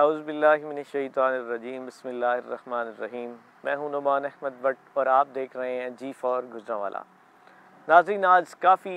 अज़बिल्लिमिनशैतरजीम बसमीम मैं हूं नुमान अहमद भट्ट और आप देख रहे हैं जी फॉर गुजरावाला नाजरीन आज काफ़ी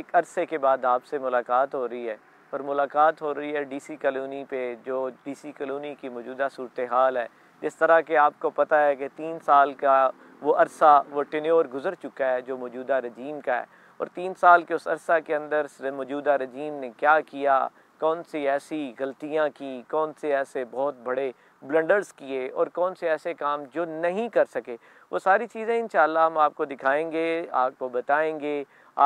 एक अरसे के बाद आपसे मुलाकात हो रही है और मुलाकात हो रही है डीसी कॉलोनी पे जो डीसी कॉलोनी की मौजूदा सूरत हाल है जिस तरह के आपको पता है कि तीन साल का वो अरसा वो टनोर गुजर चुका है जो मौजूदा रजीम का है और तीन साल के उस अरसा के अंदर मौजूदा रजीम ने क्या किया कौन सी ऐसी गलतियाँ की कौन से ऐसे बहुत बड़े ब्लंडर्स किए और कौन से ऐसे काम जो नहीं कर सके वो सारी चीज़ें इन हम आपको दिखाएंगे आपको बताएंगे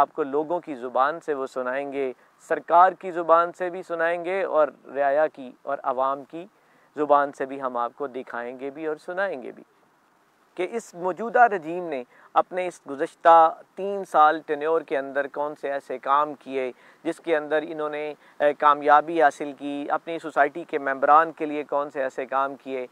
आपको लोगों की ज़ुबान से वो सुनाएंगे सरकार की ज़ुबान से भी सुनाएंगे और रियाया की और आवाम की ज़ुबान से भी हम आपको दिखाएंगे भी और सुनाएंगे भी कि इस मौजूदा रजीम ने अपने इस गुज्त तीन साल टनोर के अंदर कौन से ऐसे काम किए जिसके अंदर इन्होंने कामयाबी हासिल की अपनी सोसाइटी के मेम्बरान के लिए कौन से ऐसे काम किए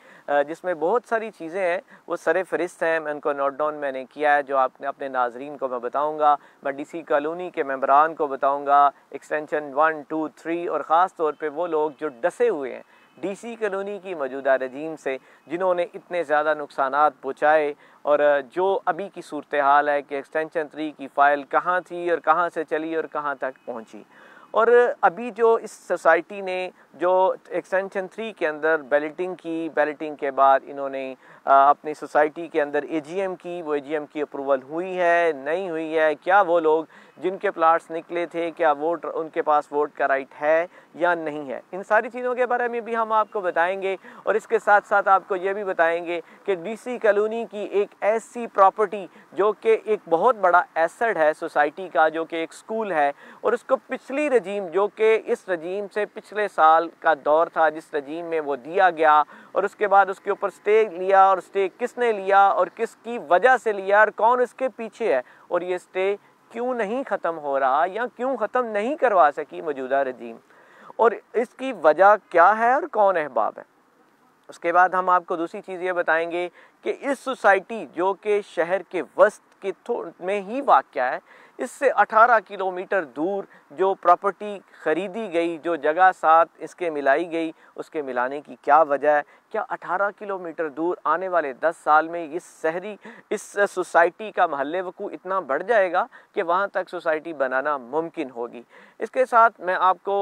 जिसमें बहुत सारी चीज़ें हैं वो सर फहरिस्त हैं मैं उनको नोट डाउन मैंने किया है जो आपने अपने नाजरन को मैं बताऊँगा मैं डी सी कॉलोनी के मम्बरान को बताऊँगा एक्सटेंशन वन टू थ्री और ख़ास तौर पर वो लोग जो डसे हुए हैं डीसी कॉलोनी की मौजूदा रजीम से जिन्होंने इतने ज़्यादा नुकसान पहुँचाए और जो अभी की सूरत हाल है कि एक्सटेंशन थ्री की फ़ाइल कहाँ थी और कहाँ से चली और कहाँ तक पहुँची और अभी जो इस सोसाइटी ने जो एक्सटेंशन थ्री के अंदर बैलेटिंग की बैलेटिंग के बाद इन्होंने अपनी सोसाइटी के अंदर एजीएम की वो एजीएम की अप्रूवल हुई है नहीं हुई है क्या वो लोग जिनके प्लाट्स निकले थे क्या वोट उनके पास वोट का राइट है या नहीं है इन सारी चीज़ों के बारे में भी हम आपको बताएंगे और इसके साथ साथ आपको ये भी बताएंगे कि डीसी कॉलोनी की एक ऐसी प्रॉपर्टी जो कि एक बहुत बड़ा एसड है सोसाइटी का जो कि एक स्कूल है और उसको पिछली रजीम जो कि इस रजीम से पिछले साल साल का दौर था जिस रजीम में वो दिया गया और उसके बाद उसके ऊपर स्टे लिया और स्टे किसने लिया और किसकी वजह से लिया और कौन इसके पीछे है और ये स्टे क्यों नहीं ख़त्म हो रहा या क्यों ख़त्म नहीं करवा सकी मौजूदा रजीम और इसकी वजह क्या है और कौन अहबाब है उसके बाद हम आपको दूसरी चीज़ ये बताएंगे कि इस सोसाइटी जो कि शहर के वस्त के थो में ही वाक़ है इससे 18 किलोमीटर दूर जो प्रॉपर्टी ख़रीदी गई जो जगह साथ इसके मिलाई गई उसके मिलाने की क्या वजह है क्या 18 किलोमीटर दूर आने वाले 10 साल में इस शहरी इस सोसाइटी का महल वकू इतना बढ़ जाएगा कि वहाँ तक सोसाइटी बनाना मुमकिन होगी इसके साथ मैं आपको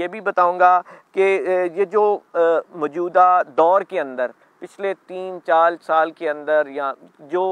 ये भी बताऊँगा कि ये जो मौजूदा दौर के अंदर पिछले तीन चार साल के अंदर या जो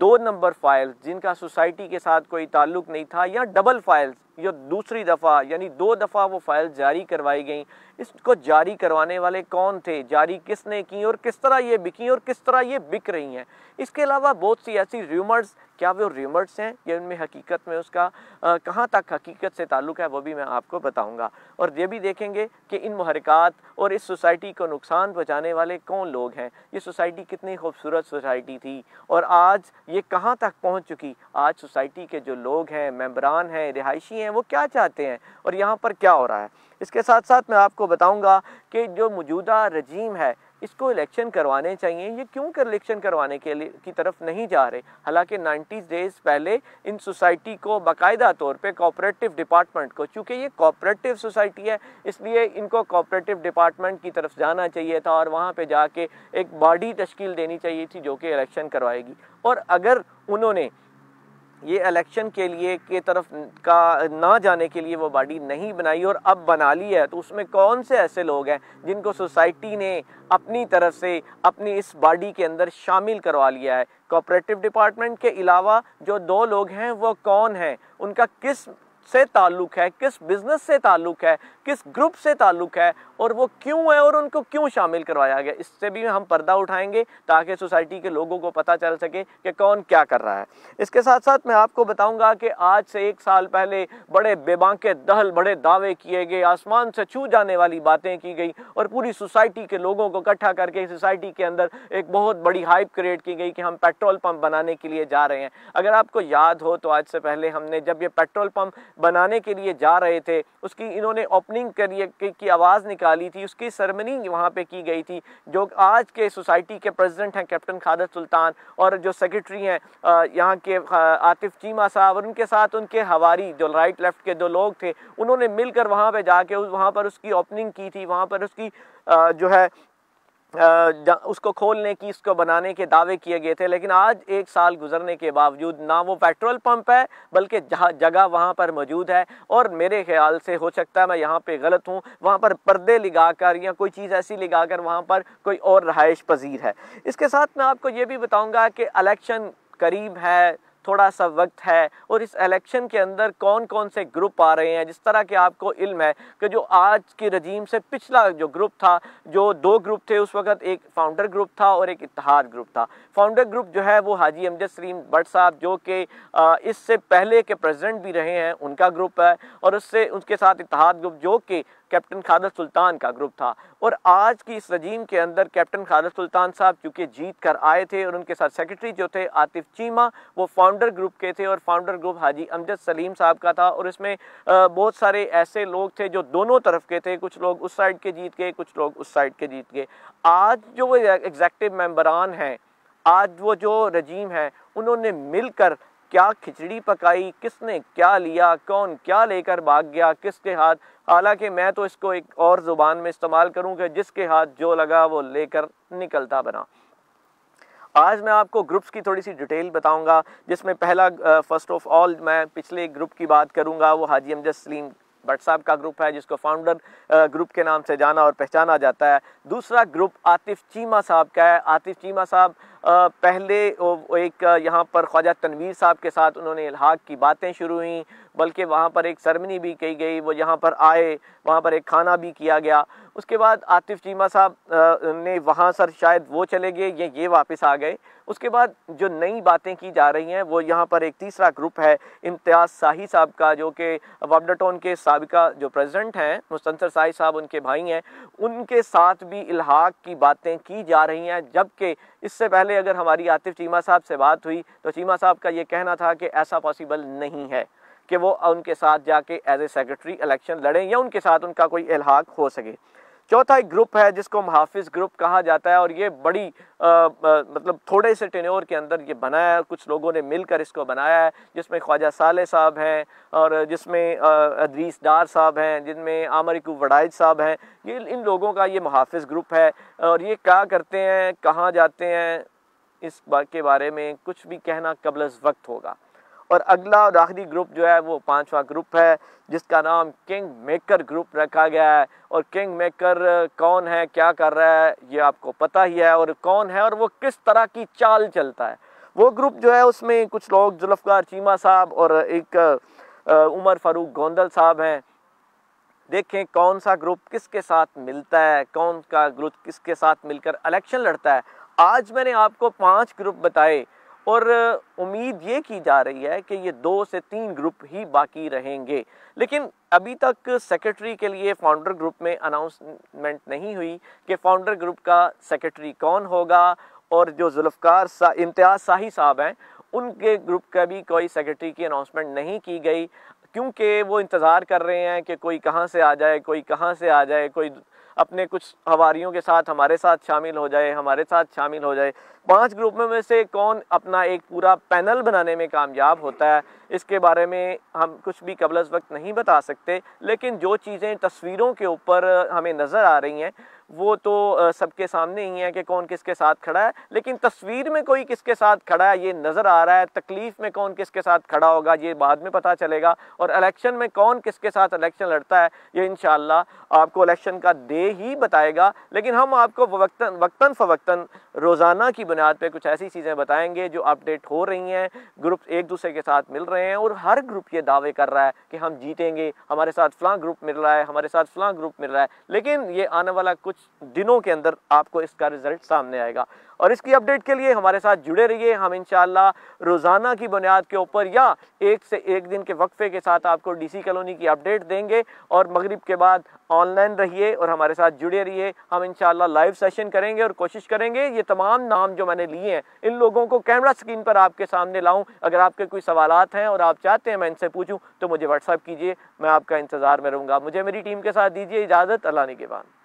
दो नंबर फाइल्स जिनका सोसाइटी के साथ कोई ताल्लुक नहीं था या डबल फाइल्स जो दूसरी दफ़ा यानी दो दफ़ा वो फाइल जारी करवाई गई इसको जारी करवाने वाले कौन थे जारी किसने की और किस तरह ये बिकी और किस तरह ये बिक रही हैं इसके अलावा बहुत सी ऐसी र्यूमर्स क्या वो र्यूमर्स हैं या उनमें हकीकत में उसका कहाँ तक हकीकत से ताल्लुक है वो भी मैं आपको बताऊँगा और ये भी देखेंगे कि इन महरक़ात और इस सोसाइटी को नुकसान पहुँचाने वाले कौन लोग हैं ये सोसाइटी कितनी खूबसूरत सोसाइटी थी और आज ये कहाँ तक पहुँच चुकी आज सोसाइटी के जो लोग हैं मेम्बरान हैं रिहायशी हैं वो क्या चाहते हैं और यहाँ पर क्या हो रहा है इसके साथ साथ मैं आपको बताऊँगा कि जो मौजूदा रजीम है इसको इलेक्शन करवाने चाहिए ये क्यों कर इलेक्शन करवाने के लिए की तरफ नहीं जा रहे हालांकि 90 डेज पहले इन सोसाइटी को बाकायदा तौर पे कोऑपरेटिव डिपार्टमेंट को चूँकि ये कोऑपरेटिव सोसाइटी है इसलिए इनको कोऑपरेटिव डिपार्टमेंट की तरफ जाना चाहिए था और वहाँ पे जाके एक बॉडी तश्कील देनी चाहिए थी जो कि इलेक्शन करवाएगी और अगर उन्होंने ये इलेक्शन के लिए के तरफ का ना जाने के लिए वो बॉडी नहीं बनाई और अब बना ली है तो उसमें कौन से ऐसे लोग हैं जिनको सोसाइटी ने अपनी तरफ से अपनी इस बॉडी के अंदर शामिल करवा लिया है कोऑपरेटिव डिपार्टमेंट के अलावा जो दो लोग हैं वो कौन हैं उनका किस से ताल्लुक़ है किस बिज़नेस से ताल्लुक़ है किस ग्रुप से ताल्लुक़ है और वो क्यों है और उनको क्यों शामिल करवाया गया इससे भी हम पर्दा उठाएंगे ताकि सोसाइटी के लोगों को पता चल सके कि कौन क्या कर रहा है इसके साथ साथ मैं आपको बताऊंगा कि आज से एक साल पहले बड़े बेबांके दहल बड़े दावे किए गए आसमान से छू जाने वाली बातें की गई और पूरी सोसाइटी के लोगों को इकट्ठा करके सोसाइटी के अंदर एक बहुत बड़ी हाइप क्रिएट की गई कि हम पेट्रोल पम्प बनाने के लिए जा रहे हैं अगर आपको याद हो तो आज से पहले हमने जब ये पेट्रोल पम्प बनाने के लिए जा रहे थे उसकी इन्होंने ओपनिंग करिए की आवाज़ निकाली थी उसकी सरमनी वहाँ पर की गई थी जो आज के सोसाइटी के प्रेसिडेंट हैं कैप्टन खादर सुल्तान और जो सेक्रेटरी हैं यहाँ के आतिफ चीमा साहब और उनके साथ उनके हवारी जो राइट लेफ्ट के दो लोग थे उन्होंने मिलकर वहाँ पर जाके वहाँ पर उसकी ओपनिंग की थी वहाँ पर उसकी जो है उसको खोलने की इसको बनाने के दावे किए गए थे लेकिन आज एक साल गुजरने के बावजूद ना वो पेट्रोल पंप है बल्कि जहाँ जगह वहाँ पर मौजूद है और मेरे ख्याल से हो सकता है मैं यहाँ पे गलत हूँ वहाँ पर पर्दे लगा कर या कोई चीज़ ऐसी लगा कर वहाँ पर कोई और रहायश पजीर है इसके साथ मैं आपको ये भी बताऊँगा कि अलेक्शन करीब है थोड़ा सा वक्त है और इस इलेक्शन के अंदर कौन कौन से ग्रुप आ रहे हैं जिस तरह के आपको इल्म है कि जो आज की रजीम से पिछला जो ग्रुप था जो दो ग्रुप थे उस वक्त एक फाउंडर ग्रुप था और एक इतिहाद ग्रुप था फाउंडर ग्रुप जो है वो हाजी अमजद सलीम भट्ट साहब जो कि इससे पहले के प्रेजिडेंट भी रहे हैं उनका ग्रुप है और उससे उनके साथ इतिहाद ग्रुप जो कि कैप्टन खादर सुल्तान का ग्रुप था और आज की इस रजीम के अंदर कैप्टन खादर सुल्तान साहब चूँकि जीत कर आए थे और उनके साथ सेक्रेटरी जो थे आतिफ चीमा वो फाउंडर ग्रुप के थे और फाउंडर ग्रुप हाजी अमजद सलीम साहब का था और इसमें बहुत सारे ऐसे लोग थे जो दोनों तरफ के थे कुछ लोग उस साइड के जीत गए कुछ लोग उस साइड के जीत गए आज जो वो एग्जैक्टिव मेम्बरान हैं आज वो जो रजीम है उन्होंने मिलकर क्या खिचड़ी पकाई किसने क्या लिया कौन क्या लेकर भाग गया किसके हाथ हालांकि मैं तो इसको एक और ज़ुबान में इस्तेमाल करूं कि जिसके हाथ जो लगा वो लेकर निकलता बना आज मैं आपको ग्रुप्स की थोड़ी सी डिटेल बताऊंगा जिसमें पहला फर्स्ट ऑफ ऑल मैं पिछले ग्रुप की बात करूंगा वो हाजी अमजद सलीम भट्ट साहब का ग्रुप है जिसको फाउंडर ग्रुप के नाम से जाना और पहचाना जाता है दूसरा ग्रुप आतिफ चीमा साहब का है आतिफ चीमा साहब पहले एक यहाँ पर ख्वाजा तनवीर साहब के साथ उन्होंने इलाहाक की बातें शुरू हुई बल्कि वहाँ पर एक सरमनी भी की गई वो यहाँ पर आए वहाँ पर एक खाना भी किया गया उसके बाद आतिफ चीमा साहब ने वहाँ सर शायद वो चले गए या ये वापस आ गए उसके बाद जो नई बातें की जा रही हैं वो यहाँ पर एक तीसरा ग्रुप है इम्तियाज़ शाही साहब का जो कि वाबडाटोन के सबका जो प्रेजिडेंट हैं मुस्तनसर शाही साहब उनके भाई हैं उनके साथ भी इलाहाक की बातें की जा रही हैं जबकि इससे पहले पहले अगर हमारी आतिफ चीमा साहब से बात हुई तो चीमा साहब का ये कहना था कि ऐसा पॉसिबल नहीं है कि वो उनके साथ जाके एज ए सेक्रेटरी इलेक्शन लड़ें या उनके साथ उनका कोई इलाहाक हो सके चौथा एक ग्रुप है जिसको मुहाफिज ग्रुप कहा जाता है और ये बड़ी आ, आ, मतलब थोड़े से टेन्योर के अंदर ये बनाया है कुछ लोगों ने मिलकर इसको बनाया है जिसमें ख्वाजा साले साहब हैं और जिसमें अदरीस डार साहब हैं जिनमें आमरिकू वडाइज साहब हैं ये इन लोगों का ये मुहाफ़ ग्रुप है और ये क्या करते हैं कहाँ जाते हैं इस बात के बारे में कुछ भी कहना कबल वक्त होगा और अगला और आखिरी ग्रुप जो है वो पांचवा ग्रुप है जिसका नाम किंग मेकर ग्रुप रखा गया है और किंग मेकर कौन है क्या कर रहा है ये आपको पता ही है और कौन है और वो किस तरह की चाल चलता है वो ग्रुप जो है उसमें कुछ लोग जुल्फ़ार चीमा साहब और एक उमर फारूक गोंदल साहब हैं देखें कौन सा ग्रुप किसके साथ मिलता है कौन का ग्रुप किसके साथ मिलकर इलेक्शन लड़ता है आज मैंने आपको पांच ग्रुप बताए और उम्मीद ये की जा रही है कि ये दो से तीन ग्रुप ही बाकी रहेंगे लेकिन अभी तक सेक्रेटरी के लिए फाउंडर ग्रुप में अनाउंसमेंट नहीं हुई कि फाउंडर ग्रुप का सेक्रेटरी कौन होगा और जो जुल्फ़कार सा, इम्तियाज़ शाही साहब हैं उनके ग्रुप का भी कोई सेक्रेटरी की अनाउंसमेंट नहीं की गई क्योंकि वो इंतज़ार कर रहे हैं कि कोई कहाँ से आ जाए कोई कहाँ से आ जाए कोई अपने कुछ हवारियों के साथ हमारे साथ शामिल हो जाए हमारे साथ शामिल हो जाए पांच ग्रुपों में से कौन अपना एक पूरा पैनल बनाने में कामयाब होता है इसके बारे में हम कुछ भी कबल वक्त नहीं बता सकते लेकिन जो चीज़ें तस्वीरों के ऊपर हमें नज़र आ रही हैं वो तो सबके सामने ही है कि कौन किसके साथ खड़ा है लेकिन तस्वीर में कोई किसके साथ खड़ा है ये नज़र आ रहा है तकलीफ़ में कौन किसके साथ खड़ा होगा ये बाद में पता चलेगा और इलेक्शन में कौन किसके साथ इलेक्शन लड़ता है ये इन आपको इलेक्शन का दे ही बताएगा लेकिन हम आपको वक्तन वक्ता फ़वक्ता रोज़ाना की बुनियाद पर कुछ ऐसी चीज़ें बताएँगे जो अपडेट हो रही हैं ग्रुप एक दूसरे के साथ मिल रहे हैं और हर ग्रुप ये दावे कर रहा है कि हम जीतेंगे हमारे साथ फ़लाँ ग्रुप मिल रहा है हमारे साथ फ़लाँ ग्रुप मिल रहा है लेकिन ये आने वाला कुछ दिनों के अंदर आपको इसका रिजल्ट सामने आएगा और इसकी अपडेट के लिए हमारे साथ जुड़े रहिए हम इंशाल्लाह रोज़ाना की बुनियाद के ऊपर या एक से एक दिन के वक्फे के साथ आपको डीसी कॉलोनी की अपडेट देंगे और मगरिब के बाद ऑनलाइन रहिए और हमारे साथ जुड़े रहिए हम इंशाल्लाह लाइव सेशन करेंगे और कोशिश करेंगे ये तमाम नाम जो मैंने लिए हैं इन लोगों को कैमरा स्क्रीन पर आपके सामने लाऊं अगर आपके कोई सवाल हैं और आप चाहते हैं मैं इनसे पूछूं तो मुझे व्हाट्सअप कीजिए मैं आपका इंतज़ार में रहूँगा मुझे मेरी टीम के साथ दीजिए इजाज़त अल्लाह के बाद